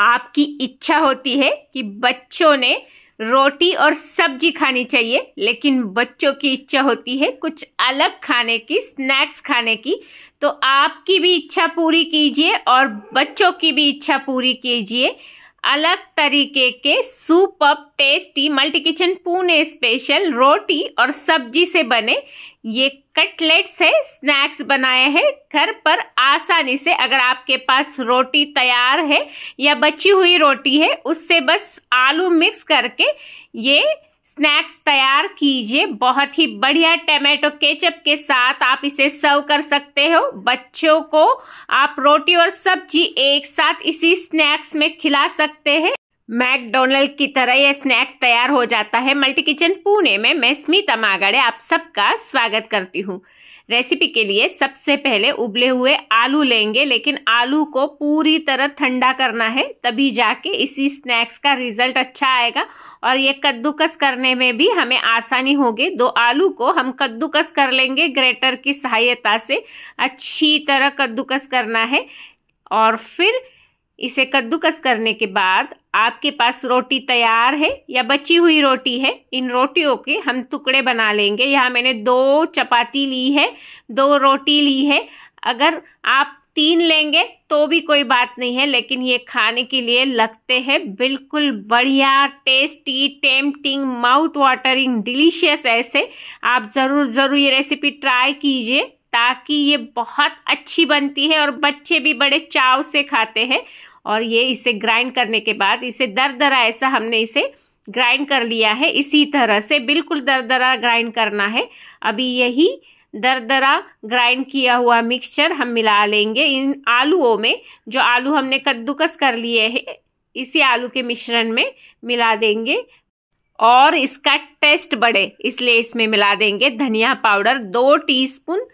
आपकी इच्छा होती है कि बच्चों ने रोटी और सब्जी खानी चाहिए लेकिन बच्चों की इच्छा होती है कुछ अलग खाने की स्नैक्स खाने की तो आपकी भी इच्छा पूरी कीजिए और बच्चों की भी इच्छा पूरी कीजिए अलग तरीके के soup up tasty multi kitchen Pune special रोटी और सब्जी से बने ये कटलेट से स्नैक्स बनाए हैं घर पर आसानी से अगर आपके पास रोटी तैयार है या बची हुई रोटी है उससे बस आलू मिक्स करके ये स्नैक्स तैयार कीजिए बहुत ही बढ़िया टमाटो केचप के साथ आप इसे सर्व कर सकते हो बच्चों को आप रोटी और सब्जी एक साथ इसी स्नैक्स में खिला सकते हैं मैकडोनल्ड की तरह यह स्नैक्स तैयार हो जाता है मल्टी किचन पुणे में मैं स्मिता मागड़े आप सबका स्वागत करती हूँ रेसिपी के लिए सबसे पहले उबले हुए आलू लेंगे लेकिन आलू को पूरी तरह ठंडा करना है तभी जाके इसी स्नैक्स का रिजल्ट अच्छा आएगा और ये कद्दूकस करने में भी हमें आसानी होगी दो आलू को हम कद्दूकस कर लेंगे ग्रेटर की सहायता से अच्छी तरह कद्दूकस करना है और फिर इसे कद्दूकस करने के बाद आपके पास रोटी तैयार है या बची हुई रोटी है इन रोटियों के हम टुकड़े बना लेंगे यहाँ मैंने दो चपाती ली है दो रोटी ली है अगर आप तीन लेंगे तो भी कोई बात नहीं है लेकिन ये खाने के लिए लगते हैं बिल्कुल बढ़िया tasty tempting mouth watering delicious ऐसे आप ज़रूर ज़रूर ये रेसिपी ट्राई कीजिए ताकि ये बहुत अच्छी बनती है और बच्चे भी बड़े चाव से खाते हैं और ये इसे ग्राइंड करने के बाद इसे दर दरा ऐसा हमने इसे ग्राइंड कर लिया है इसी तरह से बिल्कुल दर दरा ग्राइंड करना है अभी यही दर दरा ग्राइंड किया हुआ मिक्सचर हम मिला लेंगे इन आलूओं में जो आलू हमने कद्दूकस कर लिए हैं इसी आलू के मिश्रण में मिला देंगे और इसका टेस्ट बढ़े इसलिए इसमें मिला देंगे धनिया पाउडर दो टीस्पून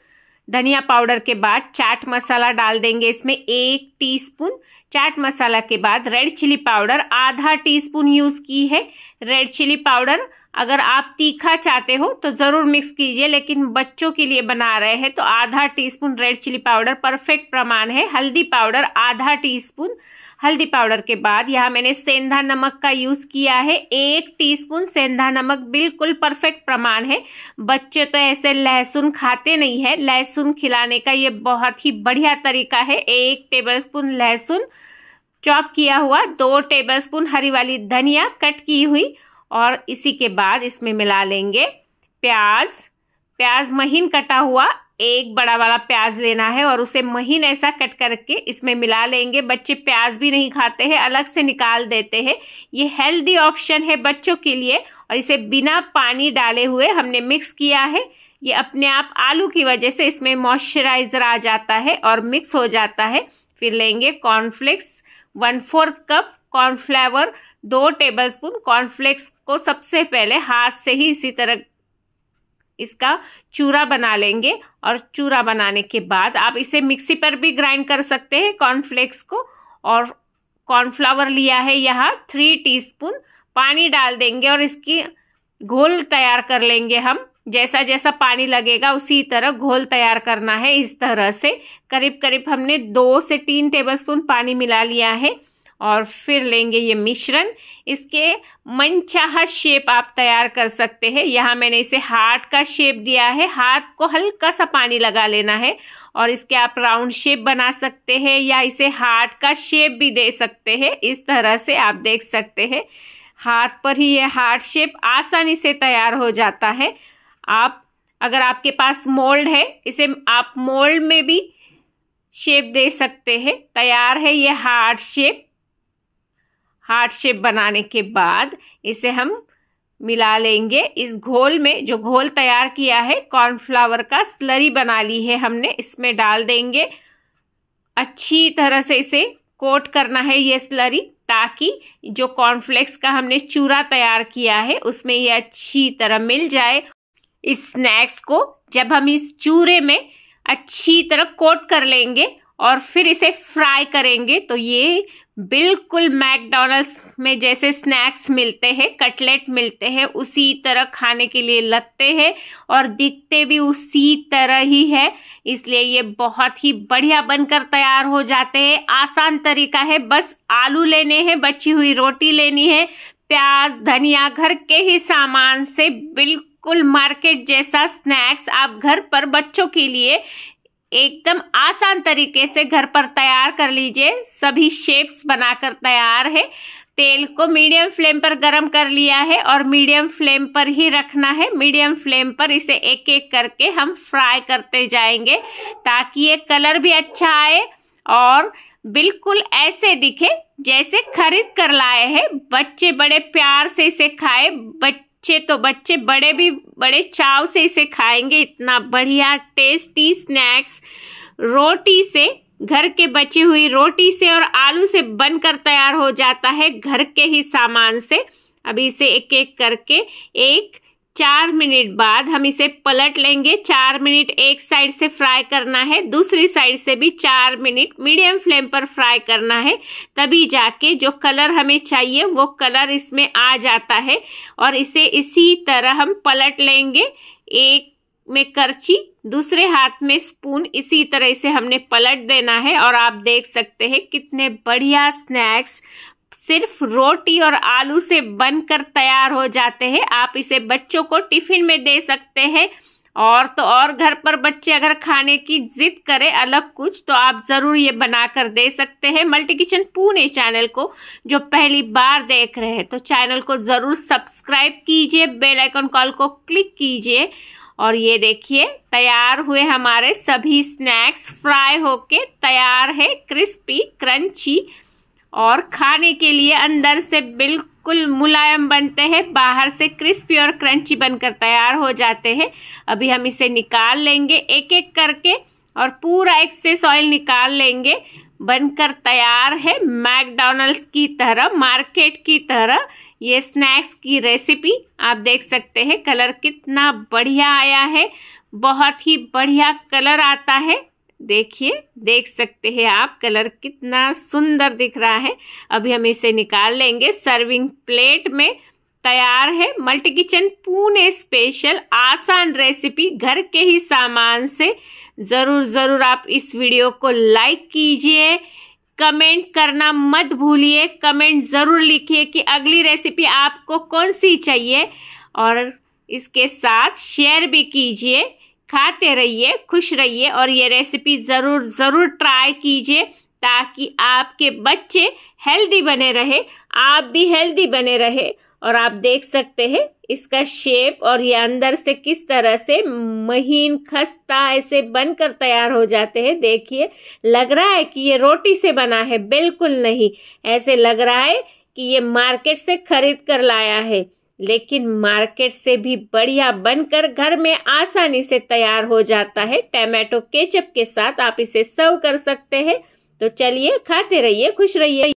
धनिया पाउडर के बाद चाट मसाला डाल देंगे इसमें एक टीस्पून चाट मसाला के बाद रेड चिली पाउडर आधा टीस्पून यूज़ की है रेड चिली पाउडर अगर आप तीखा चाहते हो तो ज़रूर मिक्स कीजिए लेकिन बच्चों के लिए बना रहे हैं तो आधा teaspoon red chilli powder perfect प्रमाण है हल्दी पाउडर आधा टीस्पून हल्दी पाउडर के बाद यहाँ मैंने सेंधा नमक का यूज़ किया है एक टीस्पून सेंधा नमक बिल्कुल परफेक्ट प्रमाण है बच्चे तो ऐसे लहसुन खाते नहीं है लहसुन खिलाने का ये बहुत ही बढ़िया तरीका है एक टेबल स्पून लहसुन चॉप किया हुआ दो टेबलस्पून हरी वाली धनिया कट की हुई और इसी के बाद इसमें मिला लेंगे प्याज प्याज महीन कटा हुआ एक बड़ा वाला प्याज लेना है और उसे महीन ऐसा कट करके इसमें मिला लेंगे बच्चे प्याज भी नहीं खाते हैं अलग से निकाल देते हैं ये हेल्दी ऑप्शन है बच्चों के लिए और इसे बिना पानी डाले हुए हमने मिक्स किया है ये अपने आप आलू की वजह से इसमें मॉइस्चराइज़र आ जाता है और मिक्स हो जाता है फिर लेंगे cornflakes one fourth cup cornflour दो टेबलस्पून कॉर्नफ्लेक्स को सबसे पहले हाथ से ही इसी तरह इसका चूरा बना लेंगे और चूरा बनाने के बाद आप इसे मिक्सी पर भी ग्राइंड कर सकते हैं कॉर्नफ्लेक्स को और कॉर्नफ्लावर लिया है यहाँ थ्री टीस्पून पानी डाल देंगे और इसकी घोल तैयार कर लेंगे हम जैसा जैसा पानी लगेगा उसी तरह घोल तैयार करना है इस तरह से करीब करीब हमने दो से तीन टेबलस्पून पानी मिला लिया है और फिर लेंगे ये मिश्रण इसके मनचाहा शेप आप तैयार कर सकते हैं यहाँ मैंने इसे हार्ट का शेप दिया है हाथ को हल्का सा पानी लगा लेना है और इसके आप राउंड शेप बना सकते हैं या इसे हार्ट का शेप भी दे सकते हैं इस तरह से आप देख सकते हैं हाथ पर ही ये हार्ट शेप आसानी से तैयार हो जाता है आप अगर आपके पास मोल्ड है इसे आप मोल्ड में भी शेप दे सकते हैं तैयार है ये हार्ड शेप हार्ड शेप बनाने के बाद इसे हम मिला लेंगे इस घोल में जो घोल तैयार किया है कॉर्नफ्लावर का स्लरी बना ली है हमने इसमें डाल देंगे अच्छी तरह से इसे कोट करना है ये स्लरी ताकि जो कॉर्नफ्लेक्स का हमने चूरा तैयार किया है उसमें ये अच्छी तरह मिल जाए इस स्नैक्स को जब हम इस चूरे में अच्छी तरह कोट कर लेंगे और फिर इसे फ्राई करेंगे तो ये बिल्कुल मैकडोनल्ड्स में जैसे स्नैक्स मिलते हैं कटलेट मिलते हैं उसी तरह खाने के लिए लगते हैं और दिखते भी उसी तरह ही है इसलिए ये बहुत ही बढ़िया बनकर तैयार हो जाते हैं आसान तरीका है बस आलू लेने हैं बची हुई रोटी लेनी है प्याज धनिया घर के ही सामान से बिल्कुल कुल मार्केट जैसा स्नैक्स आप घर पर बच्चों के लिए एकदम आसान तरीके से घर पर तैयार कर लीजिए सभी शेप्स बनाकर तैयार है तेल को मीडियम फ्लेम पर गरम कर लिया है और मीडियम फ्लेम पर ही रखना है मीडियम फ्लेम पर इसे एक एक करके हम फ्राई करते जाएंगे ताकि ये कलर भी अच्छा आए और बिल्कुल ऐसे दिखे जैसे खरीद कर लाए हैं बच्चे बड़े प्यार से इसे खाए बच्चे बच्चे तो बच्चे बड़े भी बड़े चाव से इसे खाएंगे इतना बढ़िया टेस्टी स्नैक्स रोटी से घर के बची हुई रोटी से और आलू से बनकर तैयार हो जाता है घर के ही सामान से अभी इसे एक एक करके एक चार मिनट बाद हम इसे पलट लेंगे चार मिनट एक साइड से फ्राई करना है दूसरी साइड से भी चार मिनट मीडियम फ्लेम पर फ्राई करना है तभी जाके जो कलर हमें चाहिए वो कलर इसमें आ जाता है और इसे इसी तरह हम पलट लेंगे एक में करची दूसरे हाथ में स्पून इसी तरह से हमने पलट देना है और आप देख सकते हैं कितने बढ़िया स्नैक्स सिर्फ रोटी और आलू से बनकर तैयार हो जाते हैं आप इसे बच्चों को टिफिन में दे सकते हैं और तो और घर पर बच्चे अगर खाने की जिद करें अलग कुछ तो आप ज़रूर ये बनाकर दे सकते हैं मल्टी किचन पुणे चैनल को जो पहली बार देख रहे हैं तो चैनल को ज़रूर सब्सक्राइब कीजिए बेल आइकन कॉल को क्लिक कीजिए और ये देखिए तैयार हुए हमारे सभी स्नैक्स फ्राई होके तैयार है क्रिस्पी क्रंची और खाने के लिए अंदर से बिल्कुल मुलायम बनते हैं बाहर से क्रिस्पी और क्रंची बनकर तैयार हो जाते हैं अभी हम इसे निकाल लेंगे एक एक करके और पूरा एक्सेस ऑयल निकाल लेंगे बनकर तैयार है मैकडोनल्ड्स की तरह मार्केट की तरह ये स्नैक्स की रेसिपी आप देख सकते हैं कलर कितना बढ़िया आया है बहुत ही बढ़िया कलर आता है देखिए देख सकते हैं आप कलर कितना सुंदर दिख रहा है अभी हम इसे निकाल लेंगे सर्विंग प्लेट में तैयार है मल्टी किचन पुणे स्पेशल आसान रेसिपी घर के ही सामान से ज़रूर ज़रूर आप इस वीडियो को लाइक कीजिए कमेंट करना मत भूलिए कमेंट ज़रूर लिखिए कि अगली रेसिपी आपको कौन सी चाहिए और इसके साथ शेयर भी कीजिए खाते रहिए खुश रहिए और ये रेसिपी ज़रूर ज़रूर ट्राई कीजिए ताकि आपके बच्चे हेल्दी बने रहे आप भी हेल्दी बने रहे और आप देख सकते हैं इसका शेप और ये अंदर से किस तरह से महीन खस्ता ऐसे बनकर तैयार हो जाते हैं देखिए लग रहा है कि ये रोटी से बना है बिल्कुल नहीं ऐसे लग रहा है कि ये मार्केट से खरीद कर लाया है लेकिन मार्केट से भी बढ़िया बनकर घर में आसानी से तैयार हो जाता है टमाटो केचप के साथ आप इसे सर्व कर सकते हैं तो चलिए खाते रहिए खुश रहिए